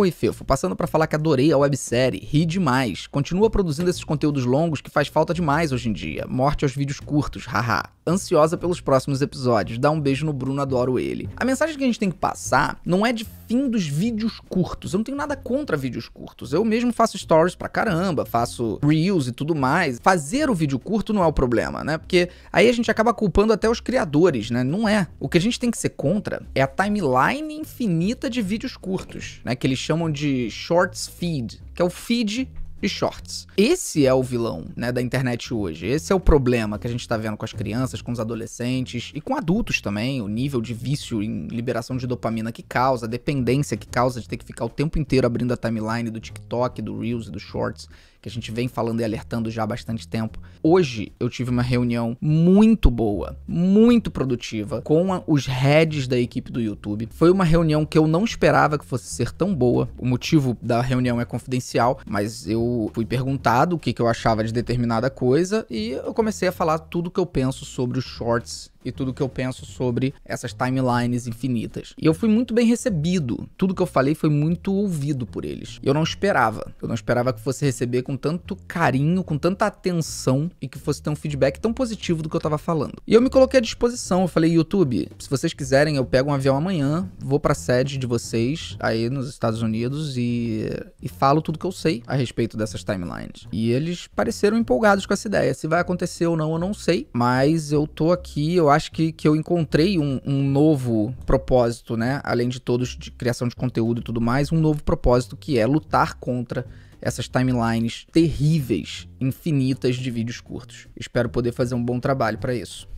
Oi, Fefo. Passando para falar que adorei a websérie, ri demais. Continua produzindo esses conteúdos longos que faz falta demais hoje em dia. Morte aos vídeos curtos, haha. Ansiosa pelos próximos episódios. Dá um beijo no Bruno, adoro ele. A mensagem que a gente tem que passar não é de fim dos vídeos curtos. Eu não tenho nada contra vídeos curtos. Eu mesmo faço stories pra caramba, faço reels e tudo mais. Fazer o vídeo curto não é o problema, né? Porque aí a gente acaba culpando até os criadores, né? Não é. O que a gente tem que ser contra é a timeline infinita de vídeos curtos, né? Que eles chamam de shorts feed, que é o feed e shorts. Esse é o vilão, né, da internet hoje. Esse é o problema que a gente está vendo com as crianças, com os adolescentes e com adultos também, o nível de vício em liberação de dopamina que causa, a dependência que causa de ter que ficar o tempo inteiro abrindo a timeline do TikTok, do Reels, e do Shorts que a gente vem falando e alertando já há bastante tempo. Hoje eu tive uma reunião muito boa, muito produtiva, com a, os heads da equipe do YouTube. Foi uma reunião que eu não esperava que fosse ser tão boa. O motivo da reunião é confidencial, mas eu fui perguntado o que, que eu achava de determinada coisa e eu comecei a falar tudo que eu penso sobre os shorts e tudo que eu penso sobre essas timelines infinitas. E eu fui muito bem recebido. Tudo que eu falei foi muito ouvido por eles. Eu não esperava. Eu não esperava que fosse receber com tanto carinho, com tanta atenção e que fosse ter um feedback tão positivo do que eu tava falando. E eu me coloquei à disposição, eu falei, YouTube, se vocês quiserem, eu pego um avião amanhã, vou pra sede de vocês aí nos Estados Unidos e, e falo tudo que eu sei a respeito dessas timelines. E eles pareceram empolgados com essa ideia. Se vai acontecer ou não, eu não sei, mas eu tô aqui, eu acho que, que eu encontrei um, um novo propósito, né? Além de todos de criação de conteúdo e tudo mais, um novo propósito que é lutar contra essas timelines terríveis, infinitas de vídeos curtos. Espero poder fazer um bom trabalho para isso.